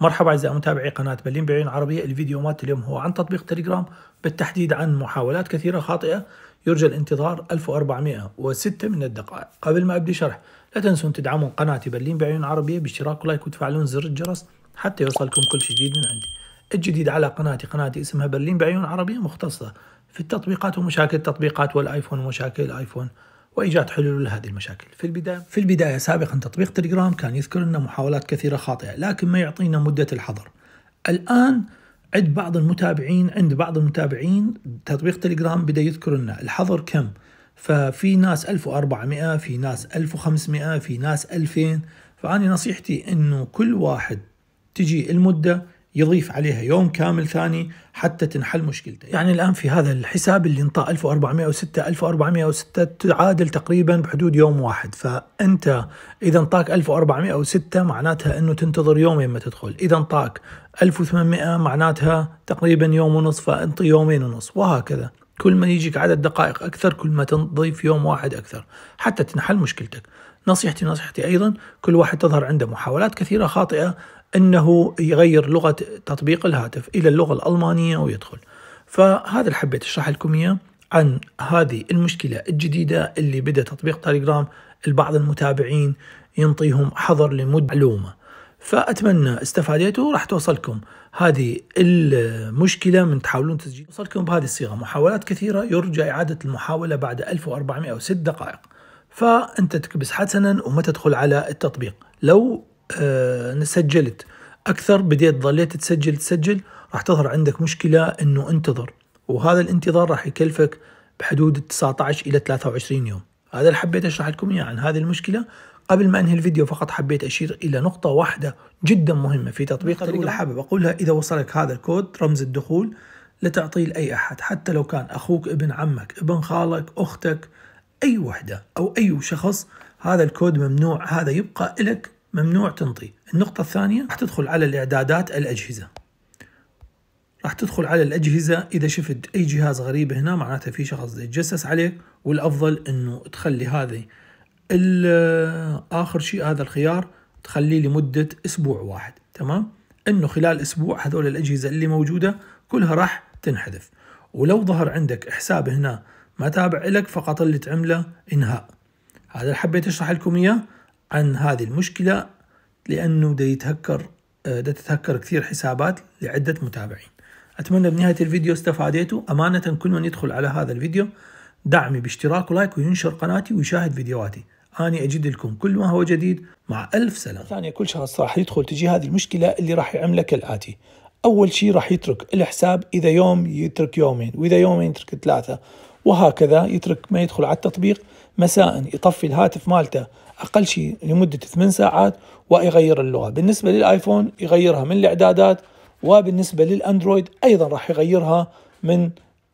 مرحبا اعزائي متابعي قناه برلين بعين عربيه الفيديو مالت اليوم هو عن تطبيق تليجرام بالتحديد عن محاولات كثيره خاطئه يرجى الانتظار 1406 من الدقائق قبل ما ابدي شرح لا تنسون تدعمون قناتي برلين بعين عربيه باشتراك ولايك وتفعلون زر الجرس حتى يوصلكم كل شيء جديد من عندي الجديد على قناتي قناتي اسمها برلين بعيون عربيه مختصه في التطبيقات ومشاكل التطبيقات والايفون ومشاكل الايفون وايجاد حلول لهذه المشاكل في البدايه في البدايه سابقا تطبيق تليجرام كان يذكر لنا محاولات كثيره خاطئه لكن ما يعطينا مده الحظر الان عند بعض المتابعين عند بعض المتابعين تطبيق تليجرام بدا يذكر لنا الحظر كم ففي ناس 1400 في ناس 1500 في ناس 2000 فأنا نصيحتي أنه كل واحد تجي المدة يضيف عليها يوم كامل ثاني حتى تنحل مشكلته يعني الآن في هذا الحساب اللي انطى 1406 1406 تعادل تقريبا بحدود يوم واحد فأنت إذا انطاك 1406 معناتها أنه تنتظر يومين ما تدخل إذا انطاك 1800 معناتها تقريبا يوم ونصف فأنت يومين ونصف وهكذا كل ما يجيك عدد دقائق أكثر كل ما تنضيف يوم واحد أكثر حتى تنحل مشكلتك نصيحتي نصيحتي أيضا كل واحد تظهر عنده محاولات كثيرة خاطئة أنه يغير لغة تطبيق الهاتف إلى اللغة الألمانية ويدخل فهذا اللي حبيت أشرح لكم إياه عن هذه المشكلة الجديدة اللي بدأ تطبيق تاليجرام البعض المتابعين ينطيهم حظر لمدة معلومة فاتمنى استفاديتوا راح توصلكم هذه المشكله من تحاولون تسجيل توصلكم بهذه الصيغه محاولات كثيره يرجى اعاده المحاوله بعد 1406 دقائق فانت تكبس حسنا وما تدخل على التطبيق لو آه سجلت اكثر بديت ظليت تسجل تسجل راح تظهر عندك مشكله انه انتظر وهذا الانتظار راح يكلفك بحدود 19 الى 23 يوم هذا اللي حبيت اشرح لكم اياه عن هذه المشكله قبل ما انهي الفيديو فقط حبيت اشير الى نقطة واحدة جدا مهمة في تطبيق تليجرام حابب اقولها اذا وصلك هذا الكود رمز الدخول تعطيه لاي احد حتى لو كان اخوك ابن عمك ابن خالك اختك اي وحدة او اي شخص هذا الكود ممنوع هذا يبقى لك ممنوع تنطيه النقطة الثانية راح تدخل على الاعدادات الاجهزة راح تدخل على الأجهزة إذا شفت أي جهاز غريب هنا معناته في شخص يتجسس عليك والأفضل إنه تخلي هذه اخر شيء هذا الخيار تخليه لمده اسبوع واحد تمام انه خلال اسبوع هذول الاجهزه اللي موجوده كلها راح تنحذف ولو ظهر عندك حساب هنا ما تابع لك فقط اللي تعمله انهاء هذا اللي حبيت اشرح لكم اياه عن هذه المشكله لانه دا يتهكر آه، دا تتهكر كثير حسابات لعده متابعين اتمنى بنهايه الفيديو استفاديتوا امانه كل من يدخل على هذا الفيديو دعمي باشتراك ولايك وينشر قناتي ويشاهد فيديوهاتي اني أجد لكم كل ما هو جديد مع ألف سلام ثانية كل شخص راح يدخل تجي هذه المشكلة اللي راح يعملها كالآتي أول شيء راح يترك الحساب إذا يوم يترك يومين وإذا يومين يترك ثلاثة وهكذا يترك ما يدخل على التطبيق مساء يطفي الهاتف مالته أقل شيء لمدة 8 ساعات ويغير اللغة بالنسبة للآيفون يغيرها من الإعدادات وبالنسبة للأندرويد أيضا راح يغيرها من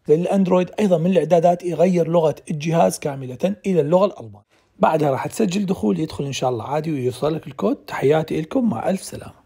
للأندرويد أيضا من الإعدادات يغير لغة الجهاز كاملة إلى اللغة الألمانية بعدها راح تسجل دخول يدخل ان شاء الله عادي ويوصلك الكود تحياتي لكم مع الف سلامه